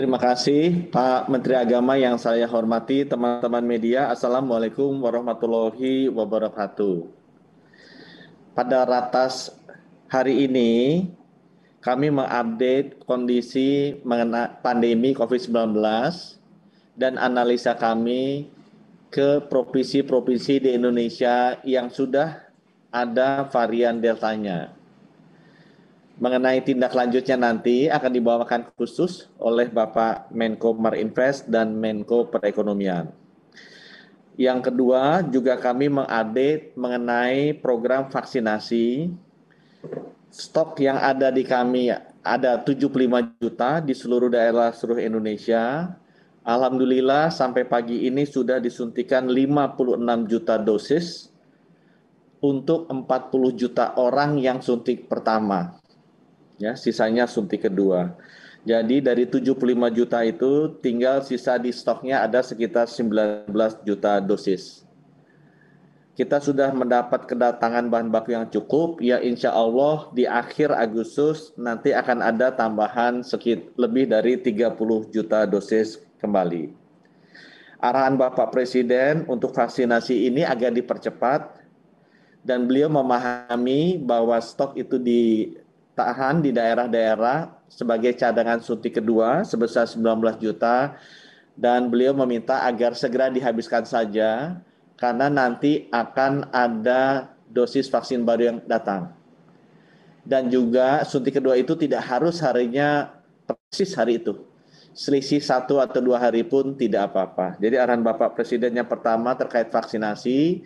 Terima kasih Pak Menteri Agama yang saya hormati, teman-teman media. Assalamualaikum warahmatullahi wabarakatuh. Pada ratas hari ini, kami mengupdate kondisi mengenai pandemi COVID-19 dan analisa kami ke provinsi-provinsi di Indonesia yang sudah ada varian deltanya mengenai tindak lanjutnya nanti akan dibawakan khusus oleh Bapak Menko Marinvest dan Menko Perekonomian. Yang kedua, juga kami mengupdate mengenai program vaksinasi stok yang ada di kami ada 75 juta di seluruh daerah seluruh Indonesia. Alhamdulillah sampai pagi ini sudah disuntikan 56 juta dosis untuk 40 juta orang yang suntik pertama ya sisanya suntik kedua. Jadi dari 75 juta itu tinggal sisa di stoknya ada sekitar 19 juta dosis. Kita sudah mendapat kedatangan bahan baku yang cukup, ya insya Allah di akhir Agustus nanti akan ada tambahan sekit lebih dari 30 juta dosis kembali. Arahan Bapak Presiden untuk vaksinasi ini agak dipercepat dan beliau memahami bahwa stok itu di tahan di daerah-daerah sebagai cadangan suntik kedua sebesar 19 juta dan beliau meminta agar segera dihabiskan saja karena nanti akan ada dosis vaksin baru yang datang. Dan juga suntik kedua itu tidak harus harinya persis hari itu. Selisih satu atau dua hari pun tidak apa-apa. Jadi arahan Bapak Presiden yang pertama terkait vaksinasi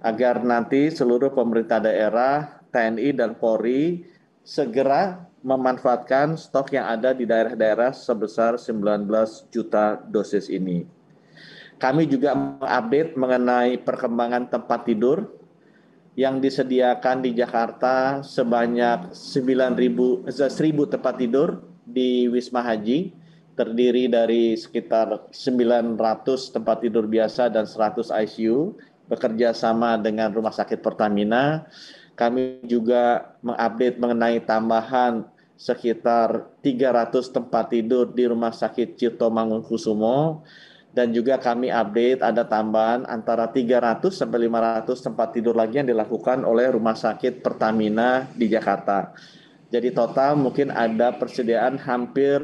agar nanti seluruh pemerintah daerah, TNI dan Polri segera memanfaatkan stok yang ada di daerah-daerah sebesar 19 juta dosis ini. Kami juga mengupdate mengenai perkembangan tempat tidur yang disediakan di Jakarta sebanyak 9.000 tempat tidur di Wisma Haji terdiri dari sekitar 900 tempat tidur biasa dan 100 ICU bekerja sama dengan Rumah Sakit Pertamina kami juga mengupdate mengenai tambahan sekitar 300 tempat tidur di Rumah Sakit Cipto Mangunkusumo dan juga kami update ada tambahan antara 300 sampai 500 tempat tidur lagi yang dilakukan oleh Rumah Sakit Pertamina di Jakarta. Jadi total mungkin ada persediaan hampir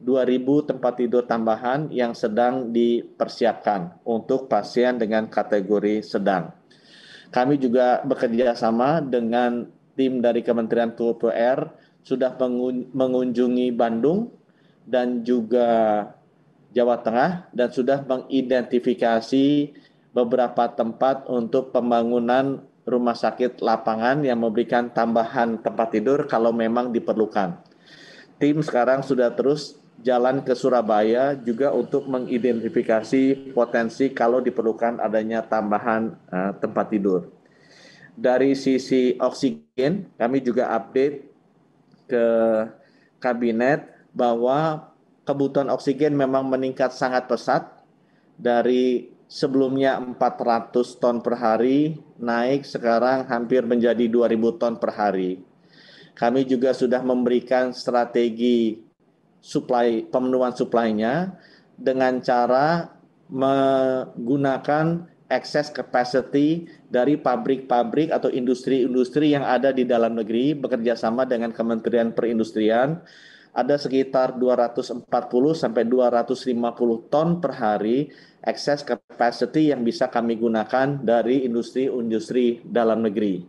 2000 tempat tidur tambahan yang sedang dipersiapkan untuk pasien dengan kategori sedang. Kami juga bekerja sama dengan tim dari Kementerian PUPR sudah mengunjungi Bandung dan juga Jawa Tengah dan sudah mengidentifikasi beberapa tempat untuk pembangunan rumah sakit lapangan yang memberikan tambahan tempat tidur kalau memang diperlukan. Tim sekarang sudah terus jalan ke Surabaya juga untuk mengidentifikasi potensi kalau diperlukan adanya tambahan uh, tempat tidur. Dari sisi oksigen, kami juga update ke kabinet bahwa kebutuhan oksigen memang meningkat sangat pesat dari sebelumnya 400 ton per hari naik sekarang hampir menjadi 2000 ton per hari. Kami juga sudah memberikan strategi supply pemenuhan suplainya dengan cara menggunakan excess capacity dari pabrik-pabrik atau industri-industri yang ada di dalam negeri bekerja sama dengan Kementerian Perindustrian ada sekitar 240 sampai 250 ton per hari excess capacity yang bisa kami gunakan dari industri-industri dalam negeri.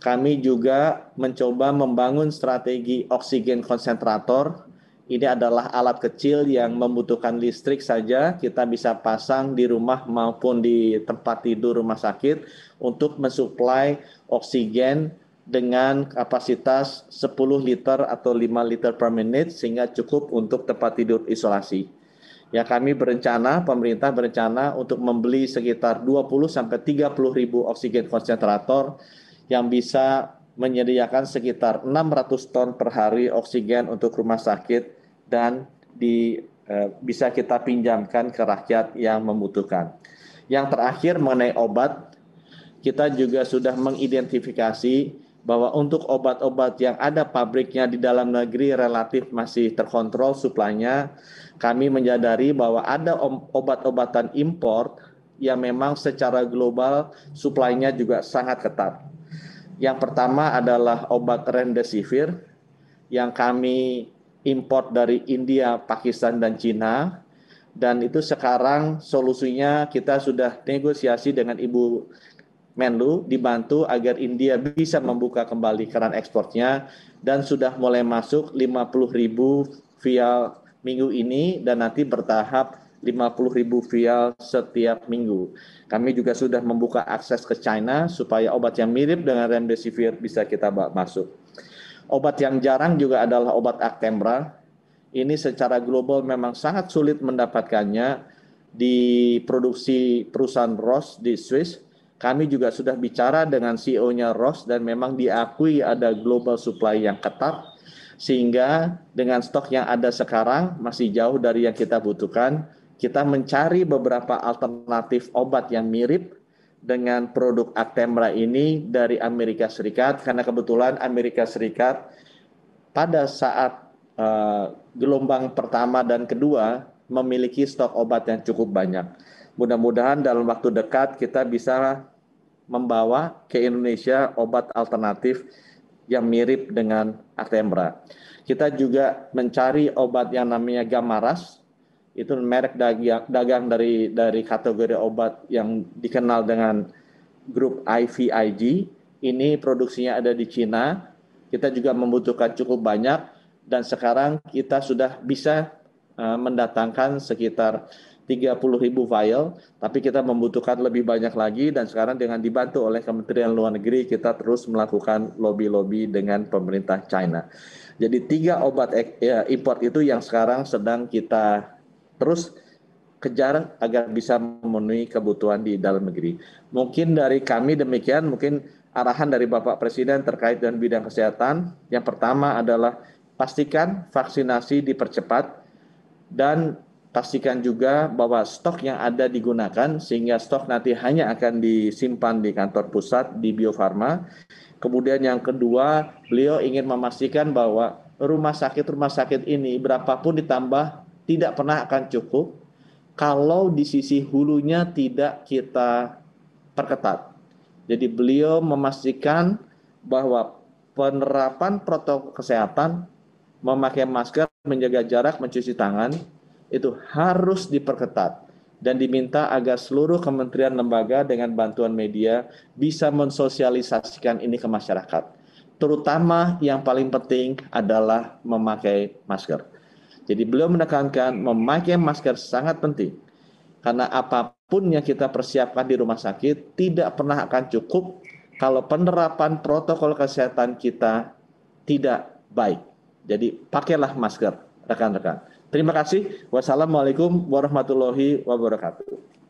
Kami juga mencoba membangun strategi oksigen konsentrator ini adalah alat kecil yang membutuhkan listrik saja kita bisa pasang di rumah maupun di tempat tidur rumah sakit untuk mensuplai oksigen dengan kapasitas 10 liter atau 5 liter per menit sehingga cukup untuk tempat tidur isolasi. Ya kami berencana, pemerintah berencana untuk membeli sekitar 20 sampai 30 ribu oksigen konsentrator yang bisa menyediakan sekitar 600 ton per hari oksigen untuk rumah sakit dan di, eh, bisa kita pinjamkan ke rakyat yang membutuhkan. Yang terakhir mengenai obat, kita juga sudah mengidentifikasi bahwa untuk obat-obat yang ada pabriknya di dalam negeri relatif masih terkontrol suplainya, kami menyadari bahwa ada obat-obatan impor yang memang secara global suplainya juga sangat ketat. Yang pertama adalah obat remdesivir yang kami import dari India, Pakistan, dan Cina. Dan itu sekarang solusinya kita sudah negosiasi dengan Ibu Menlu dibantu agar India bisa membuka kembali keran ekspornya dan sudah mulai masuk 50 ribu vial minggu ini dan nanti bertahap 50 ribu vial setiap minggu. Kami juga sudah membuka akses ke China supaya obat yang mirip dengan remdesivir bisa kita masuk. Obat yang jarang juga adalah obat Actemra. Ini secara global memang sangat sulit mendapatkannya di produksi perusahaan Ross di Swiss. Kami juga sudah bicara dengan CEO-nya Ross dan memang diakui ada global supply yang ketat sehingga dengan stok yang ada sekarang masih jauh dari yang kita butuhkan. Kita mencari beberapa alternatif obat yang mirip dengan produk Actemra ini dari Amerika Serikat karena kebetulan Amerika Serikat pada saat uh, gelombang pertama dan kedua memiliki stok obat yang cukup banyak. Mudah-mudahan dalam waktu dekat kita bisa membawa ke Indonesia obat alternatif yang mirip dengan Actemra. Kita juga mencari obat yang namanya Gamaras itu merek dagang, dagang dari dari kategori obat yang dikenal dengan grup IVIG. Ini produksinya ada di Cina. Kita juga membutuhkan cukup banyak dan sekarang kita sudah bisa uh, mendatangkan sekitar 30 ribu file, tapi kita membutuhkan lebih banyak lagi dan sekarang dengan dibantu oleh Kementerian Luar Negeri kita terus melakukan lobby-lobby dengan pemerintah China. Jadi tiga obat ek, eh, ya, import itu yang sekarang sedang kita terus kejar agar bisa memenuhi kebutuhan di dalam negeri. Mungkin dari kami demikian, mungkin arahan dari Bapak Presiden terkait dengan bidang kesehatan. Yang pertama adalah pastikan vaksinasi dipercepat dan pastikan juga bahwa stok yang ada digunakan sehingga stok nanti hanya akan disimpan di kantor pusat di Bio Farma. Kemudian yang kedua, beliau ingin memastikan bahwa rumah sakit-rumah sakit ini berapapun ditambah tidak pernah akan cukup kalau di sisi hulunya tidak kita perketat. Jadi beliau memastikan bahwa penerapan protokol kesehatan memakai masker, menjaga jarak, mencuci tangan itu harus diperketat dan diminta agar seluruh kementerian lembaga dengan bantuan media bisa mensosialisasikan ini ke masyarakat. Terutama yang paling penting adalah memakai masker. Jadi beliau menekankan memakai masker sangat penting. Karena apapun yang kita persiapkan di rumah sakit tidak pernah akan cukup kalau penerapan protokol kesehatan kita tidak baik. Jadi pakailah masker, rekan-rekan. Terima kasih. Wassalamualaikum warahmatullahi wabarakatuh.